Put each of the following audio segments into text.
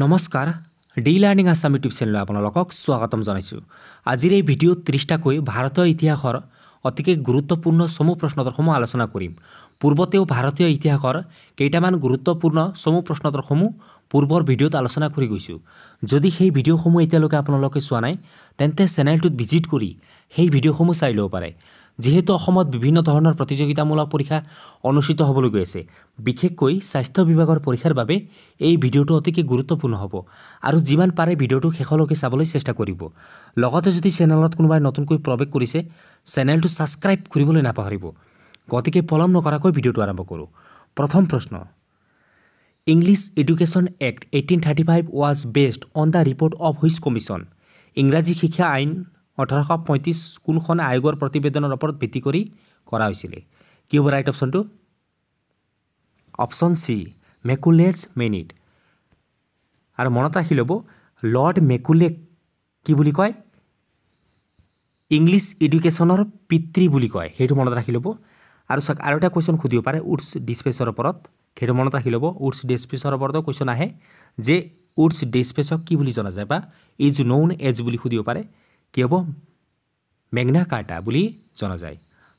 নমস্কাৰ D learning Assam YouTube চেনেলত আপোনালোকক স্বাগতম জনাইছোঁ আজিৰ এই ভিডিঅ' ত্ৰিছটাকৈ ভাৰতীয় ইতিহাসৰ অতিকে গুৰুত্বপূৰ্ণ চমু প্ৰশ্নদৰসমূহ আলোচনা কৰিম পূৰ্বতেও ভাৰতীয় ইতিহাসৰ কেইটামান গুৰুত্বপূৰ্ণ চমু প্ৰশ্নদৰসমূহ পূৰ্বৰ ভিডিঅ'ত আলোচনা কৰি গৈছোঁ যদি সেই ভিডিঅ'সমূহ এতিয়ালৈকে আপোনালোকে চোৱা নাই তেন্তে চেনেলটোত ভিজিট কৰি সেই ভিডিঅ'সমূহ চাই ল'ব পাৰে যিহেতু অসমত বিভিন্ন ধৰণৰ প্ৰতিযোগিতামূলক পৰীক্ষা অনুষ্ঠিত হ'বলৈ গৈ আছে বিশেষকৈ স্বাস্থ্য বিভাগৰ পৰীক্ষাৰ বাবে এই ভিডিঅ'টো অতিকৈ গুৰুত্বপূৰ্ণ হ'ব আৰু যিমান পাৰে ভিডিঅ'টো শেষলৈকে চাবলৈ চেষ্টা কৰিব লগতে যদি চেনেলত কোনোবাই নতুনকৈ প্ৰৱেশ কৰিছে চেনেলটো ছাবস্ক্ৰাইব কৰিবলৈ নাপাহৰিব গতিকে পলম নকৰাকৈ ভিডিঅ'টো আৰম্ভ কৰোঁ প্ৰথম প্ৰশ্ন English education act eighteen thirty five was based on the report of which commission ইংৰাজী শিক্ষা আইন ওঠৰশ পঁয়ত্ৰিছ কোনখন আয়োগৰ প্ৰতিবেদনৰ ওপৰত ভিত্তি কৰি কৰা হৈছিলে কি হ'ব ৰাইট অপশ্যনটো অপশ্যন চি মেকুলেজ মেনিট আৰু মনত ৰাখি ল'ব লৰ্ড মেকুলেক কি বুলি কয় ইংলিছ এডুকেশ্যনৰ পিতৃ বুলি কয় সেইটো মনত ৰাখি ল'ব আৰু চাওক আৰু এটা কুৱেশ্যন সুধিব পাৰে উডছ ডিছপেচৰ ওপৰত সেইটো মনত ৰাখি ল'ব উডছ ডিছপেচৰ ওপৰতো কুৱেশ্যন আহে যে উডছ ডিছপেচক কি বুলি জনা যায় বা ইজ নৌন এজ বুলি সুধিব পাৰে কি হ'ব মেঘনা কাৰ্টা বুলি জনা যায়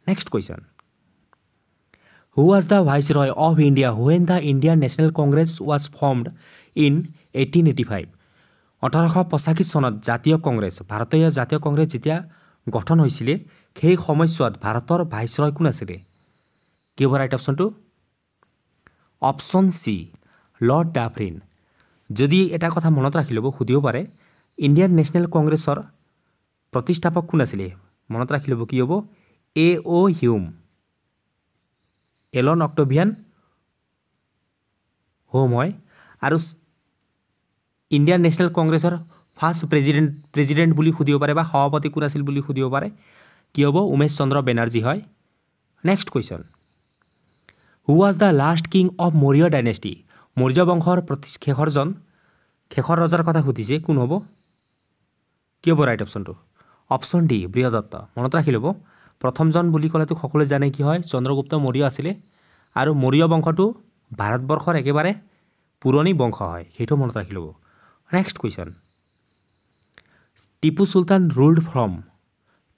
next question who was the viceroy of India when the Indian National Congress was formed in eighteen eighty five ওঠৰশ পঁচাশী চনত জাতীয় কংগ্ৰেছ ভাৰতীয় জাতীয় কংগ্ৰেছ যেতিয়া গঠন হৈছিলে সেই সময়ছোৱাত ভাৰতৰ ভাইচ ৰয় কোন আছিলে কি হ'ব ৰাইট অপশ্যনটো অপশ্যন চি লৰ্ড ডাফ্ৰিন যদি এটা কথা মনত ৰাখি ল'ব সুধিব পাৰে ইণ্ডিয়ান নেশ্যনেল কংগ্ৰেছৰ প্ৰতিষ্ঠাপক কোন আছিলে মনত ৰাখি ল'ব কি হ'ব A O' Hume Allan Octavian Hume হয় আৰু ইণ্ডিয়ান নেশ্যনেল কংগ্ৰেছৰ ফাৰ্ষ্ট প্ৰেজিডেণ্ট প্ৰেজিডেণ্ট বুলি সুধিব পাৰে বা সভাপতি কোন আছিল বুলি সুধিব পাৰে কি হ'ব উমেশ চন্দ্ৰ বেনাৰ্জী হয় next question who was the last king of Maurya dynasty Maurya বংশৰ প্ৰতি শেষৰজন শেষৰ ৰজাৰ কথা সুধিছে কোন হ'ব কি হ'ব ৰাইট অপশ্যনটো অপশ্যন ডি বৃহদত্ত মনত ৰাখি ল'ব প্ৰথমজন বুলি ক'লেতো সকলোৱে জানে কি হয় চন্দ্ৰগুপ্ত মৌৰ্য আছিলে আৰু মৌৰ্য বংশটো ভাৰতবৰ্ষৰ একেবাৰে পুৰণি বংশ হয় সেইটো মনত ৰাখি ল'ব next question Tipu Sultan ruled from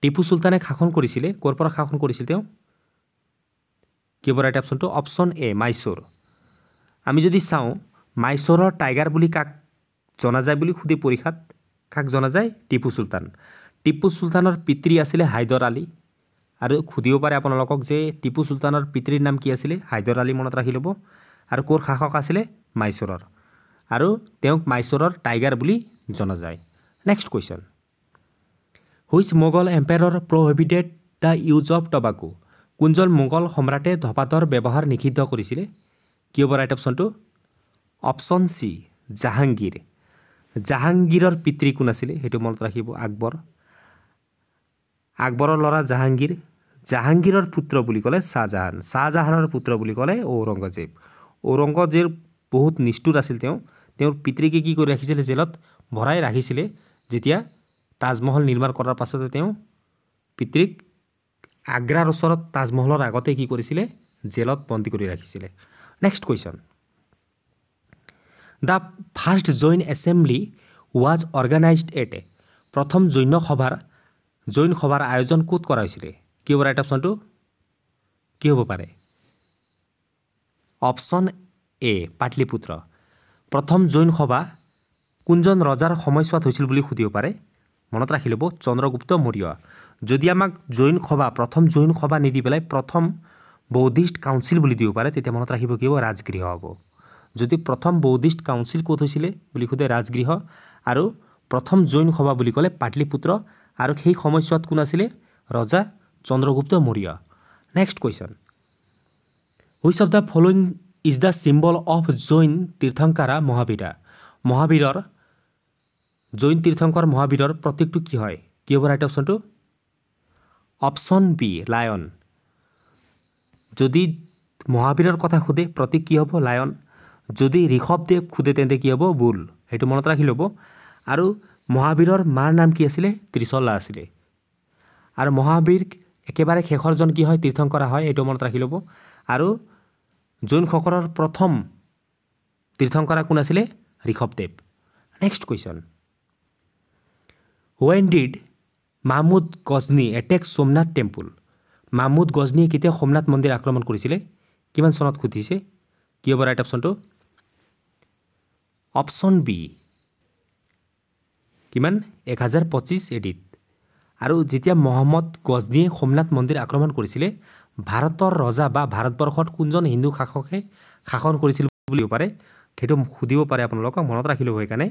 Tipu চুলতানে শাসন কৰিছিলে ক'ৰ পৰা শাসন কৰিছিল তেওঁ কি হ'ব ৰাইট অপশ্যনটো অপশ্যন এ মাইচুৰ আমি যদি চাওঁ মাইচৰৰ টাইগাৰ বুলি কাক জনা যায় বুলি সুধি পৰীক্ষাত কাক জনা যায় টিপু চুলতান টিপু চুলতানৰ পিতৃ আছিলে হায়দৰ আলী আৰু সুধিব পাৰে আপোনালোকক যে টিপু চুলতানৰ পিতৃৰ নাম কি আছিলে হায়দৰ আলী মনত ৰাখি ল'ব আৰু ক'ৰ শাসক আছিলে মাইচৰৰ আৰু তেওঁক মাইচৰৰ টাইগাৰ বুলি জনা যায় নেক্সট কুৱেশ্যন হুইচ মোগল এম্পায়াৰৰ prohibited the use of tobacco কোনজন মোগল সম্ৰাটে ধপাতৰ ব্যৱহাৰ নিষিদ্ধ কৰিছিলে কি হ'ব ৰাইট অপশ্যনটো অপশ্যন চি জাহাংগীৰ জাহাংগীৰৰ পিতৃ কোন আছিলে সেইটো মনত ৰাখিব আকবৰ আকবৰৰ ল'ৰা জাহাংগীৰ জাহাংগীৰৰ পুত্ৰ বুলি ক'লে শ্বাহজাহান শ্বাহজাহানৰ পুত্ৰ বুলি ক'লে ঔৰংগজেব ঔৰংগজেব বহুত নিষ্ঠুৰ আছিল তেওঁ তেওঁৰ পিতৃকে কি কৰি ৰাখিছিলে জেলত ভৰাই ৰাখিছিলে যেতিয়া তাজমহল নিৰ্মাণ কৰাৰ পাছতে তেওঁ পিতৃক আগ্ৰাৰ ওচৰত তাজমহলৰ আগতে কি কৰিছিলে জেলত বন্দী কৰি ৰাখিছিলে next question the first Jain assembly was organized at a প্ৰথম জৈন সভাৰ জৈন সভাৰ আয়োজন ক'ত কৰা হৈছিলে কি হ'ব ৰাইট অপশ্যনটো কি হ'ব পাৰে অপশ্যন এ পাটলিপুত্ৰ প্ৰথম জৈন সভা কোনজন ৰজাৰ সময়ছোৱাত হৈছিল বুলি সুধিব পাৰে মনত ৰাখি ল'ব চন্দ্ৰগুপ্ত মৌৰ্য যদি আমাক জৈন সভা প্ৰথম জৈন সভা নিদি পেলাই প্ৰথম বৌদ্ধিষ্ট কাউন্সিল বুলি দিব পাৰে তেতিয়া মনত ৰাখিব কি হ'ব ৰাজগৃহ হ'ব যদি প্ৰথম বৌদ্ধিষ্ট কাউন্সিল ক'ত হৈছিলে বুলি সোধে ৰাজগৃহ আৰু প্ৰথম জৈন সভা বুলি ক'লে পাটলিপুত্ৰ আৰু সেই সময়ছোৱাত কোন আছিলে ৰজা Chandragupta Maurya next question which of the following is the symbol of Jain Tirthankara Mahavira মহাবীৰৰ জৈন তীৰ্থংকৰ মহাবীৰৰ প্ৰতীকটো কি হয় কি হ'ব ৰাইট অপশ্যনটো অপশ্যন বি লায়ন যদি মহাবীৰৰ কথা সোধে প্ৰতীক কি হ'ব লায়ন যদি ঋষভদেৱ সোধে তেন্তে কি হ'ব বুল সেইটো মনত ৰাখি ল'ব আৰু মহাবীৰৰ মাৰ নাম কি আছিলে ত্ৰিচলা আছিলে আৰু মহাবীৰ একেবাৰে শেষৰজন কি হয় তীৰ্থং কৰা হয় এইটো মনত ৰাখি ল'ব আৰু জৈনসকলৰ প্ৰথম তীৰ্থংকৰা কোন আছিলে Rishabhdev next question when did Mahmud Ghazni attack Somnath temple Mahmud গজনীয়ে কেতিয়া সোমনাথ মন্দিৰ আক্ৰমণ কৰিছিলে কিমান চনত সুধিছে কি হ'ব ৰাইট অপশ্যনটো অপশ্যন বি কিমান এক হাজাৰ পঁচিছ এডিত আৰু যেতিয়া মহম্মদ গজনীয়ে সোমনাথ মন্দিৰ আক্ৰমণ কৰিছিলে ভাৰতৰ ৰজা বা ভাৰতবৰ্ষত কোনজন হিন্দু শাসকে শাসন কৰিছিল বুলিব পাৰে সেইটো সুধিব পাৰে আপোনালোকক মনত ৰাখিলোঁ সেইকাৰণে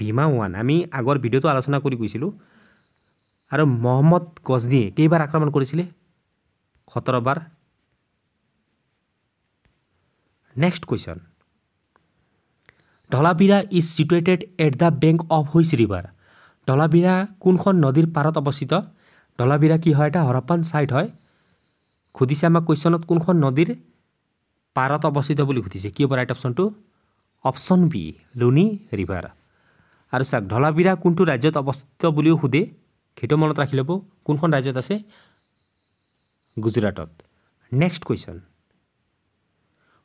ভীমা ওৱান আমি আগৰ ভিডিঅ'টো আলোচনা কৰি গৈছিলোঁ আৰু মহম্মদ গজনীয়ে কেইবাৰ আক্ৰমণ কৰিছিলে সোতৰবাৰ next question Dholavira is situated at the bank of which river Dholavira কোনখন নদীৰ পাৰত অৱস্থিত ঢলাবিৰা কি হয় এটা হৰপ্পান ছাইড হয় সুধিছে আমাক কুৱেশ্যনত কোনখন নদীৰ পাৰত অৱস্থিত বুলি সুধিছে কি হ'ব ৰাইট অপশ্যনটো অপশ্যন বি লুনি ৰিভাৰ আৰু চাওক ঢলাবিৰা কোনটো ৰাজ্যত অৱস্থিত বুলিও সুধে সেইটো মনত ৰাখি ল'ব কোনখন ৰাজ্যত আছে গুজৰাটত next question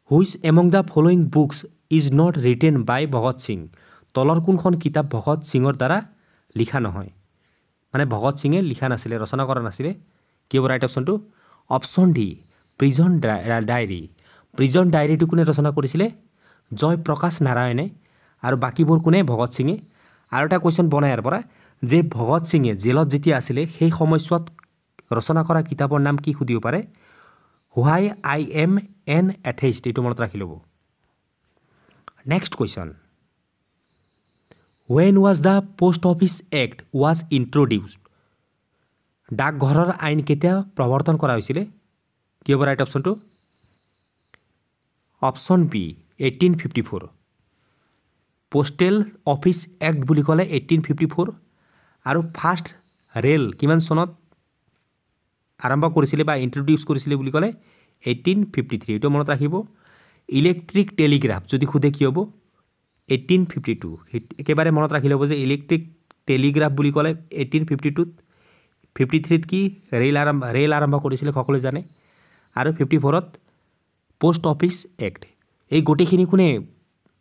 which among the following books is not written by Bhagat Singh তলৰ কোনখন কিতাপ ভগত সিঙৰ দ্বাৰা লিখা নহয় মানে ভগত সিঙে লিখা নাছিলে ৰচনা কৰা নাছিলে কি হ'ব ৰাইট অপশ্যনটো option D prison diary prison ডায়েৰীটো কোনে ৰচনা কৰিছিলে জয় প্ৰকাশ নাৰায়ণে আৰু বাকীবোৰ কোনে ভগত সিঙে আৰু এটা কুৱেশ্যন বনাই ইয়াৰ পৰা যে ভগত সিঙে জেলত যেতিয়া আছিলে সেই সময়ছোৱাত ৰচনা কৰা কিতাপৰ নাম কি সুধিব পাৰে হুৱাই আই এম এন এথেইষ্ট এইটো মনত ৰাখি ল'ব next question. When was the Post Office act was introduced? ডাকঘৰৰ আইন কেতিয়া প্ৰৱৰ্তন কৰা হৈছিলে কি হ'ব ৰাইট অপশ্যনটো option B eighteen fifty four postal office act বুলি ক'লে এইটিন ফিফটি ফ'ৰ আৰু ফাৰ্ষ্ট ৰেল কিমান চনত আৰম্ভ কৰিছিলে বা ইণ্ট্ৰডিউচ কৰিছিলে বুলি ক'লে এইটিন ফিফটি থ্ৰী এইটো মনত ৰাখিব ইলেকট্রিক টেলিগ্রাফ যদি সোধে কি হ'ব এইটিন ফিফটি টু একেবাৰে মনত ৰাখি ল'ব যে ইলেক্ট্ৰিক টেলিগ্ৰাফ বুলি ক'লে এইটিন ফিফটি টুত ফিফটি থ্ৰীত কি ৰেল আৰম্ভ ৰেল আৰম্ভ কৰিছিলে সকলোৱে জানে আৰু ফিফটি ফ'ৰত পোষ্ট অফিচ এক্ট এই গোটেইখিনি কোনে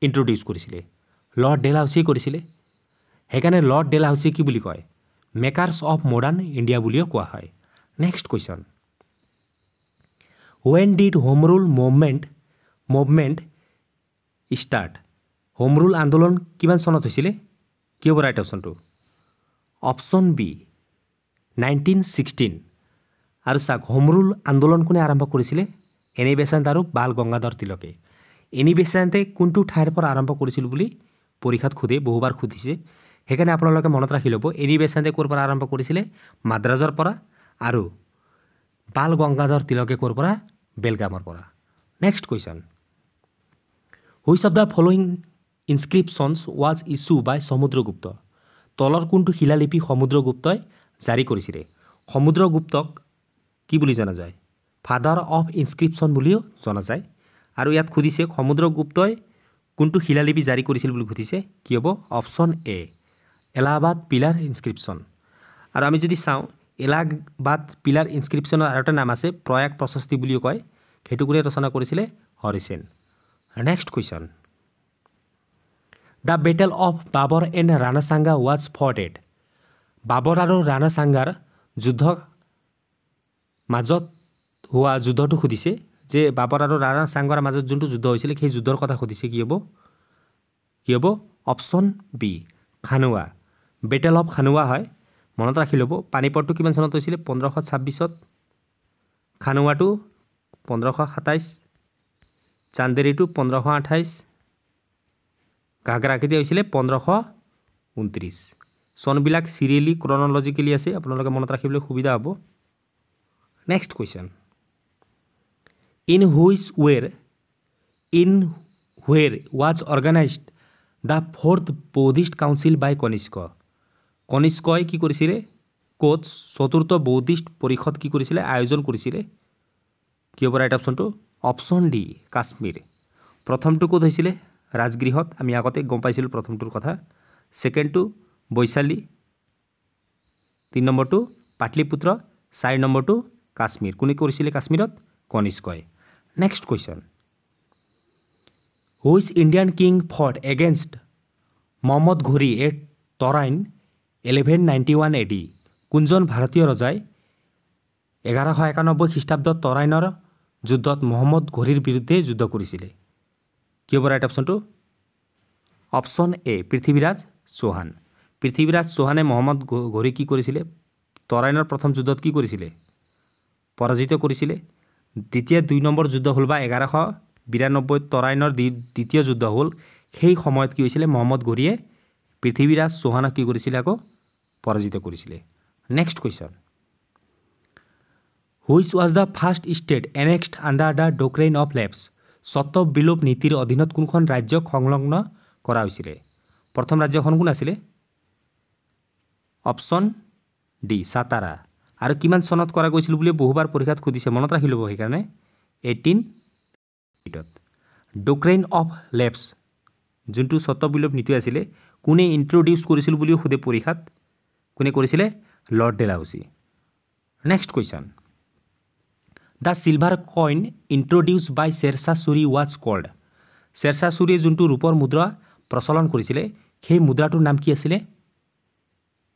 ইণ্ট্ৰডিউচ কৰিছিলে লৰ্ড ডেলহাউচিয়ে কৰিছিলে সেইকাৰণে লৰ্ড ডেলহাউচি কি বুলি কয় মেকাৰ্ছ অফ মডাৰ্ণ ইণ্ডিয়া বুলিও কোৱা হয় next question when did home rule movement movement start home rule আন্দোলন কিমান চনত হৈছিলে কি হ'ব ৰাইট অপশ্যনটো অপশ্যন বি নাইনটিন ছিক্সটিন আৰু চাওক হোম ৰুল আন্দোলন কোনে আৰম্ভ কৰিছিলে এনি বেচেণ্ট আৰু বাল গংগাধৰ তিলকে এনি বেচেণ্টে কোনটো ঠাইৰ পৰা আৰম্ভ কৰিছিল বুলি পৰীক্ষাত সুধি বহুবাৰ সুধিছে সেইকাৰণে আপোনালোকে মনত ৰাখি ল'ব এনি বেচেণ্টে ক'ৰ পৰা আৰম্ভ কৰিছিলে মাদ্ৰাজৰ পৰা আৰু বাল গংগাধৰ তিলকে ক'ৰ পৰা বেলগামৰ পৰা next question which of the following inscriptions was issue by Samudragupta তলৰ কোনটো শিলালিপি সমুদ্ৰগুপ্তই জাৰি কৰিছিলে সমুদ্ৰগুপ্তক কি বুলি জনা যায় ফাদাৰ অফ ইনস্ক্ৰিপশ্যন বুলিও জনা যায় আৰু ইয়াত সুধিছে সমুদ্ৰগুপ্তই কোনটো শিলালিপি জাৰি কৰিছিল বুলি সুধিছে কি হ'ব option A Allahabad pillar inscription আৰু আমি যদি চাওঁ এলাহাবাদ পিলাৰ ইনস্ক্ৰিপশ্যনৰ আৰু এটা নাম আছে প্ৰয়াগ প্ৰশস্তি বুলিও কয় সেইটো কোনে ৰচনা কৰিছিলে Harisena next question the battle of Babur and Rana Sanga was fought Babur আৰু ৰাণাচাংগাৰ যুদ্ধ মাজত হোৱা যুদ্ধটো সুধিছে যে বাবৰ আৰু ৰাণাচাংগৰ মাজত যোনটো যুদ্ধ হৈছিলে সেই যুদ্ধৰ কথা সুধিছে কি হ'ব কি হ'ব option B Khanwa battle of Khanwa হয় মনত ৰাখি ল'ব পানীপটটো কিমান চনত হৈছিলে পোন্ধৰশ ছাব্বিছত খানুৱাটো পোন্ধৰশ সাতাইছ ଚାନ୍ଦେରୀଠୁ ପନ୍ଦରଶହ ଆଠାଇଶ ঘাগরা কেতিয়া হৈছিলে পোন্ধৰশ ঊনত্ৰিছ চনবিলাক চিৰিয়েলি ক্ৰনলজিকেলি আছে আপোনালোকে মনত ৰাখিবলৈ সুবিধা হ'ব next question in which where in where was organized the fourth Buddhist council by Kanishka কনিষ্কই কি কৰিছিলে ক'ত চতুৰ্থ বৌদ্ধিষ্ট পৰিষদ কি কৰিছিলে আয়োজন কৰিছিলে কি হ'ব ৰাইট অপশ্যনটো অপশ্যন ডি কাশ্মীৰ প্ৰথমটো ক'ত হৈছিলে ৰাজগৃহত আমি আগতে গম পাইছিলোঁ প্ৰথমটোৰ কথা ছেকেণ্ডটো বৈশালী তিনি নম্বৰটো পাটলিপুত্ৰ চাৰি নম্বৰটো কাশ্মীৰ কোনে কৰিছিলে কাশ্মীৰত কনিষ্কই next question which Indian king fought against Muhammad Ghori at Tarain eleven ninety one A D কোনজন ভাৰতীয় ৰজাই এঘাৰশ একানব্বৈ খ্ৰীষ্টাব্দত তৰাইনৰ যুদ্ধত মহম্মদ ঘড়ীৰ বিৰুদ্ধে যুদ্ধ কৰিছিলে কি হ'ব ৰাইট অপশ্যনটো অপশ্যন এ পৃথিৱীৰাজ চৌহান পৃথিৱীৰাজ চৌহানে মহম্মদ ঘড়ী কি কৰিছিলে তৰাইনৰ প্ৰথম যুদ্ধত কি কৰিছিলে পৰাজিত কৰিছিলে দ্বিতীয় দুই নম্বৰ যুদ্ধ হ'ল বা এঘাৰশ বিৰানব্বৈ তৰাইনৰ দ্বি দ্বিতীয় যুদ্ধ হ'ল সেই সময়ত কি হৈছিলে মহম্মদ ঘড়ীয়ে পৃথিৱীৰাজ চৌহানক কি কৰিছিলে আকৌ পৰাজিত কৰিছিলে next question which was the first state annexed under the doctrine of lapse স্বত বিলোপ নীতিৰ অধীনত কোনখন ৰাজ্যক সংলগ্ন কৰা হৈছিলে প্ৰথম ৰাজ্যখন কোন আছিলে অপশ্যন ডি চাতাৰা আৰু কিমান চনত কৰা গৈছিল বুলি বহুবাৰ পৰীক্ষাত সুধিছে মনত ৰাখি ল'ব সেইকাৰণে এইটিন ডক্ৰেইন অফ লেপছ যোনটো স্বত বিলোপ নীতি আছিলে কোনে ইণ্ট্ৰডিউচ কৰিছিল বুলিও সোধে পৰীক্ষাত কোনে কৰিছিলে Lord Dalhousie next question the silver coin introduce by Sher Shah Suri was cold Sher Shah চুৰীয়ে যোনটো ৰূপৰ মুদ্ৰা প্ৰচলন কৰিছিলে সেই মুদ্ৰাটোৰ নাম কি আছিলে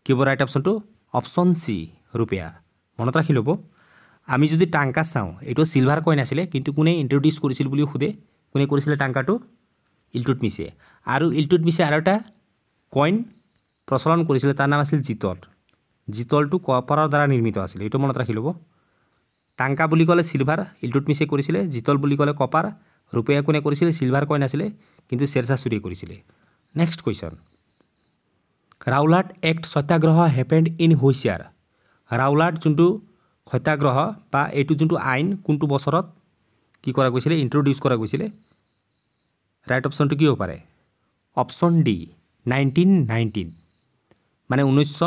কি হ'ব ৰাইট অপশ্যনটো অপশ্যন চি ৰূপীয়া মনত ৰাখি ল'ব আমি যদি টাংকা চাওঁ এইটো চিলভাৰ কইন আছিলে কিন্তু কোনে ইণ্ট্ৰডিউচ কৰিছিল বুলি সোধে কোনে কৰিছিলে টাংকাটো ইলটুটমিছে আৰু ইলটুটমিছে আৰু এটা কইন প্ৰচলন কৰিছিলে তাৰ নাম আছিল জিতল জিতলটো কপাৰৰ দ্বাৰা নিৰ্মিত আছিলে এইটো মনত ৰাখি ল'ব টাংকা বুলি ক'লে চিলভাৰ মিছে কৰিছিলে জিতল বুলি ক'লে কপাৰ ৰূপেয়া কোনে কৰিছিলে চিলভাৰ কইন আছিলে কিন্তু শ্বেৰশ্বাহ চুৰি কৰিছিলে next question Rowlatt act satyagraha happened in which year Rowlatt যোনটো সত্যাগ্ৰহ বা এইটো যোনটো আইন কোনটো বছৰত কি কৰা গৈছিলে ইণ্ট্ৰডিউচ কৰা গৈছিলে ৰাইট অপশ্যনটো কি হ'ব পাৰে অপশ্যন ডি নাইনটিন নাইনটিন মানে ঊনৈছশ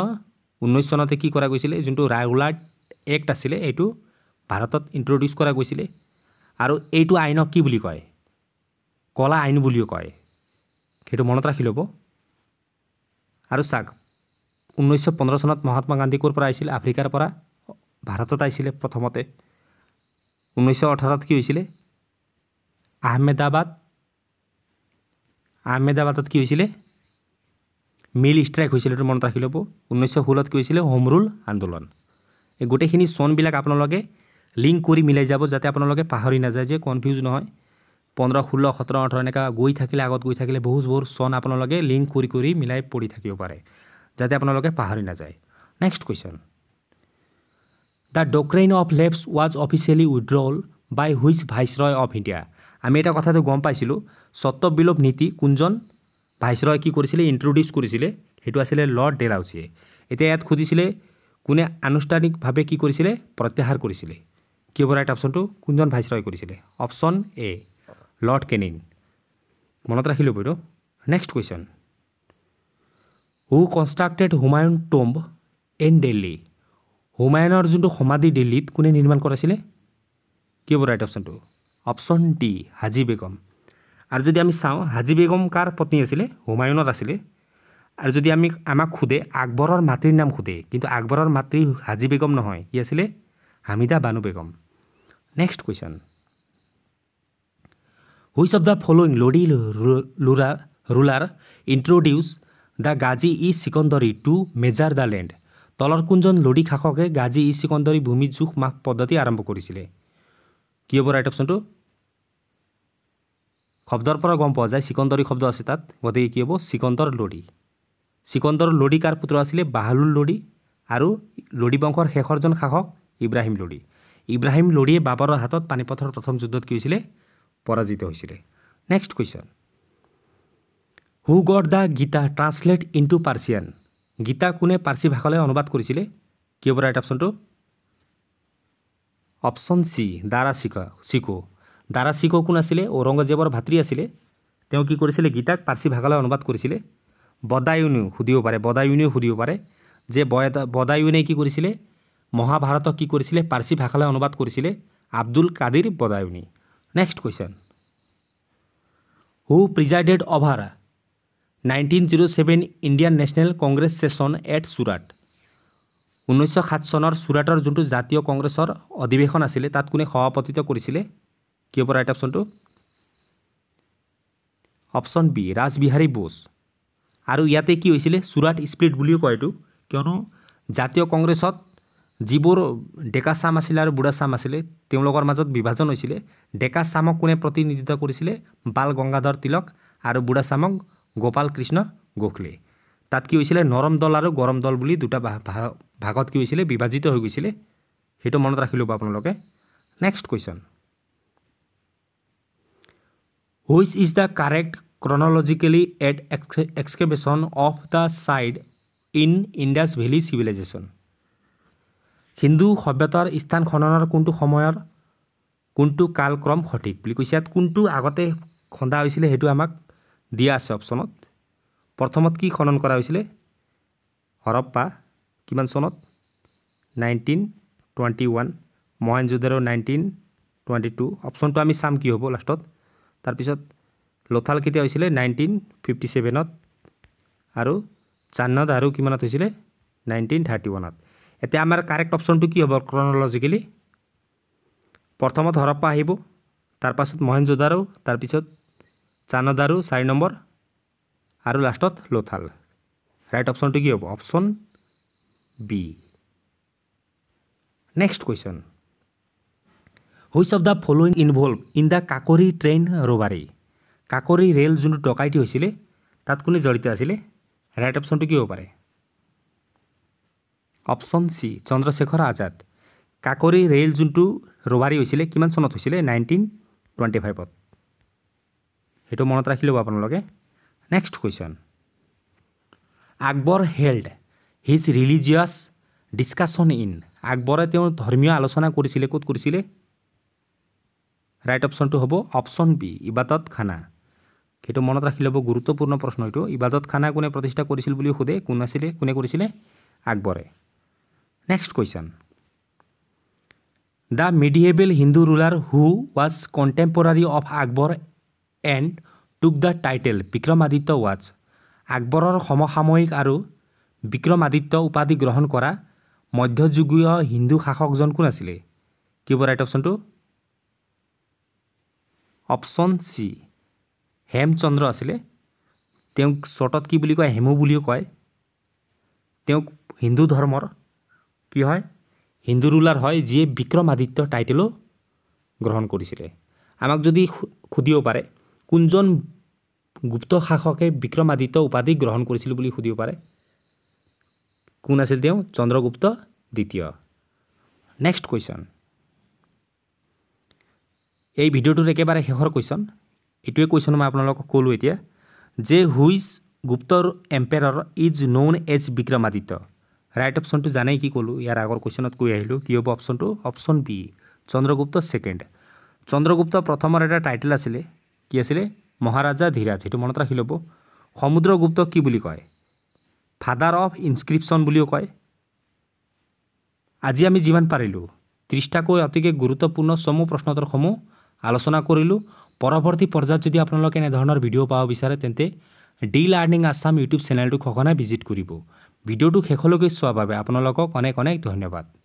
ঊনৈছ চনতে কি কৰা গৈছিলে যোনটো ৰাউলাৰ্ট এক্ট আছিলে এইটো ভাৰতত ইণ্ট্ৰডিউচ কৰা গৈছিলে আৰু এইটো আইনক কি বুলি কয় কলা আইন বুলিও কয় সেইটো মনত ৰাখি ল'ব আৰু চাওক ঊনৈছশ পোন্ধৰ চনত মহাত্মা গান্ধী ক'ৰ পৰা আহিছিলে আফ্ৰিকাৰ পৰা ভাৰতত আহিছিলে প্ৰথমতে ঊনৈছশ ওঠৰত কি হৈছিলে আহমেদাবাদ আহমেদাবাদত কি হৈছিলে মিল ষ্ট্ৰাইক হৈছিলে এইটো মনত ৰাখি ল'ব ঊনৈছশ ষোল্লত কি হৈছিলে হোম হোমৰুল আন্দোলন এই গোটেইখিনি চনবিলাক আপোনালোকে লিংক কৰি মিলাই যাব যাতে আপোনালোকে পাহৰি নাযায় যে কনফিউজ নহয় পোন্ধৰ ষোল্ল সোতৰ ওঠৰ এনেকুৱা গৈ থাকিলে আগত গৈ থাকিলে বহুত বহুত চন আপোনালোকে লিংক কৰি কৰি মিলাই পঢ়ি থাকিব পাৰে যাতে আপোনালোকে পাহৰি নাযায় next question the doctrine of lapse was officially withdrawal by which viceroy of India আমি এটা কথাটো গম পাইছিলোঁ স্বত্ব বিলোপ নীতি কোনজন ভাইচৰয় কি কৰিছিলে ইণ্ট্ৰডিউচ কৰিছিলে সেইটো আছিলে লৰ্ড ডেৰাউচিয়ে এতিয়া ইয়াত সুধিছিলে কোনে আনুষ্ঠানিকভাৱে কি কৰিছিলে প্ৰত্যাহাৰ কৰিছিলে কিয়ব ৰাইট অপশ্যনটো কোনজন ভাইচ ৰয় কৰিছিলে অপশ্যন এ লৰ্ড কেনিন মনত ৰাখি ল'ব এইটো next question who constructed Humayun tomb in Delhi হুমায়ুনৰ যোনটো সমাধি দিল্লীত কোনে নিৰ্মাণ কৰিছিলে কিয়ব ৰাইট অপশ্যনটো অপশ্যন ডি হাজি বেগম আৰু যদি আমি চাওঁ হাজি বেগম কাৰ পত্নী আছিলে হুমায়ুনত আছিলে আৰু যদি আমি আমাক সোধে আকবৰৰ মাতৃৰ নাম সোধে কিন্তু আকবৰৰ মাতৃ হাজি বেগম নহয় কি আছিলে Hamida Banu Begum next question which of the following Lodi লুৰা ruler introduce the Gaz i Sikandari to measure the land তলৰ কোনজন লোডি শাসকে গাজী ই চিকন্দৰী ভূমি জোখ মাহ পদ্ধতি আৰম্ভ কৰিছিলে কি হ'ব ৰাইট অপশ্যনটো শব্দৰ পৰা গম পোৱা যায় চিকন্দৰী শব্দ আছে তাত গতিকে কি হ'ব চিকন্দৰ লোডি চিকন্দৰ লোডি কাৰ পুত্ৰ আছিলে বাহালুল লোডি আৰু লোডি বংশৰ শেষৰজন শাসক ইব্ৰাহিম লোডি ইব্ৰাহিম লোৰীয়ে বাবৰৰ হাতত পানীপথৰ প্ৰথম যুদ্ধত কি হৈছিলে পৰাজিত হৈছিলে next question who got the Gita translate into to Persian Gita কোনে পাৰ্চী ভাষালৈ অনুবাদ কৰিছিলে কি হ'ব ৰাইট অপশ্যনটো অপশ্যন চি দাৰা চিকা চিকো দাৰা চিকো কোন আছিলে ঔৰংগজেৱৰ ভাতৃ আছিলে তেওঁ কি কৰিছিলে গীতাক পাৰ্চী ভাষালৈ অনুবাদ কৰিছিলে বদায়ুনিও সুধিব পাৰে বদায়ুনিও সুধিব পাৰে যে বদায়ুনে কি কৰিছিলে মহাভারত কি কৰিছিলে পাৰ্চী ভাষালৈ অনুবাদ কৰিছিলে Abdul Qadir Badayuni next question who presided over nineteen zero' seven Indian National Congress session at Surat ঊনৈছশ সাত চনৰ চুৰাটৰ যোনটো জাতীয় কংগ্ৰেছৰ অধিৱেশন আছিলে তাত কোনে সভাপতিত্ব কৰিছিলে কি হ'ব ৰাইট অপশ্যনটো অপশ্যন বি ৰাজবিহাৰী বোস আৰু ইয়াতে কি হৈছিলে চুৰাট স্প্লিট বুলিও কয় এইটো কিয়নো জাতীয় কংগ্ৰেছত যিবোৰ ডেকা চাম আছিলে আৰু বুঢ়া চাম আছিলে তেওঁলোকৰ মাজত বিভাজন হৈছিলে ডেকা চামক কোনে প্ৰতিনিধিত্ব কৰিছিলে বাল গংগাধৰ তিলক আৰু বুঢ়া চামক গোপাল কৃষ্ণ গোখলে তাত কি হৈছিলে নৰম দল আৰু গৰম দল বুলি দুটা ভাগত কি হৈছিলে বিভাজিত হৈ গৈছিলে সেইটো মনত ৰাখি ল'ব আপোনালোকে next question which is the correct chronologically at excavation of the site in Indus valley civilization হিন্দু সভ্যতাৰ স্থান খননৰ কোনটো সময়ৰ কোনটো কালক্ৰম সঠিক বুলি কৈছে ইয়াত কোনটো আগতে খন্দা হৈছিলে সেইটো আমাক দিয়া আছে অপশ্যনত প্ৰথমত কি খনন কৰা হৈছিলে হৰপ্পা কিমান চনত নাইনটিন টুৱেণ্টি ওৱান মহেন যুদ্ধৰো নাইনটিন টুৱেণ্টি টু অপশ্যনটো আমি চাম কি হ'ব লাষ্টত তাৰপিছত লথাল কেতিয়া হৈছিলে নাইনটিন ফিফটি ছেভেনত আৰু চান্নাদ আৰু কিমানত হৈছিলে নাইনটিন থাৰ্টি ওৱানত এতিয়া আমাৰ কাৰেক্ট অপশ্যনটো কি হ'ব ক্ৰনলজিকেলি প্ৰথমত হৰপ্পা আহিব তাৰপাছত মহেঞ্জোদাৰু তাৰপিছত চানদাৰু চাৰি নম্বৰ আৰু লাষ্টত লোথাল ৰাইট অপশ্যনটো কি হ'ব option B next question which of the following involve in the Kakori train robbery Kakori rail যোনটো ডকাইটি হৈছিলে তাত কোনে জড়িত আছিলে ৰাইট অপশ্যনটো কি হ'ব পাৰে option C Chandrashekhar Azad Kakori rail যোনটো ৰবাৰী হৈছিলে কিমান চনত হৈছিলে নাইণ্টিন টুৱেণ্টি ফাইভত সেইটো মনত ৰাখি ল'ব আপোনালোকে next question Akbar held his religious discussion in আকবৰে তেওঁৰ ধৰ্মীয় আলোচনা কৰিছিলে ক'ত কৰিছিলে ৰাইট অপশ্যনটো হ'ব অপশ্যন বি ইবাদত খানা সেইটো মনত ৰাখি ল'ব গুৰুত্বপূৰ্ণ প্ৰশ্ন এইটো ইবাদত খানা কোনে প্ৰতিষ্ঠা কৰিছিল বুলি সোধে কোন আছিলে কোনে কৰিছিলে আকবৰে next question the medieval Hindu ruler who was contemporary of Akbar and took the title Vikramaditya was আকবৰৰ সমসাময়িক আৰু বিক্ৰমাদিত্য উপাধি গ্ৰহণ কৰা মধ্যযুগীয় হিন্দু শাসকজন কোন আছিলে কি হ'ব ৰাইট অপশ্যনটো অপশ্যন চি হেমচন্দ্ৰ আছিলে তেওঁক চৰ্টত কি বুলি কয় হেমু বুলিও কয় তেওঁক হিন্দু ধৰ্মৰ কি হয় হিন্দু ৰুলাৰ হয় যিয়ে বিক্ৰম বিক্ৰমাদিত্য টাইটেলো গ্ৰহণ কৰিছিলে আমাক যদি সুধিব পাৰে কোনজন গুপ্ত শাসকে বিক্ৰমাদিত্য উপাধি গ্ৰহণ কৰিছিল বুলি সুধিব পাৰে কোন আছিল তেওঁ চন্দ্ৰগুপ্ত দ্বিতীয় নেক্সট কুৱেশ্যন এই ভিডিঅ'টোৰ একেবাৰে শেষৰ কুৱেশ্যন এইটোৱে কুৱেশ্যন মই আপোনালোকক ক'লোঁ এতিয়া যে হুইচ গুপ্তৰ এম্পেয়াৰৰ is known as Vikramaditya right অপশ্যনটো জানেই কি ক'লোঁ ইয়াৰ আগৰ কুৱেশ্যনত কৈ আহিলোঁ কি হ'ব অপশ্যনটো option B Chandragupta second Chandragupta প্ৰথমৰ এটা টাইটেল আছিলে কি আছিলে মহাৰাজা ধীৰাজ সেইটো মনত ৰাখি ল'ব সমুদ্ৰগুপ্ত কি বুলি কয় ফাদাৰ অফ ইনস্ক্ৰিপশ্যন বুলিও কয় আজি আমি যিমান পাৰিলোঁ ত্ৰিশটাকৈ অতিকে গুৰুত্বপূৰ্ণ চমু প্ৰশ্নোত্তৰসমূহ আলোচনা কৰিলোঁ পৰৱৰ্তী পৰ্যায়ত যদি আপোনালোকে এনেধৰণৰ ভিডিঅ' পাব বিচাৰে তেন্তে ডি লাৰ্ণিং আছাম ইউটিউব চেনেলটো সঘনাই ভিজিট কৰিব ভিডিঅ'টো শেষলৈকে চোৱাৰ বাবে আপোনালোকক অনেক অনেক ধন্যবাদ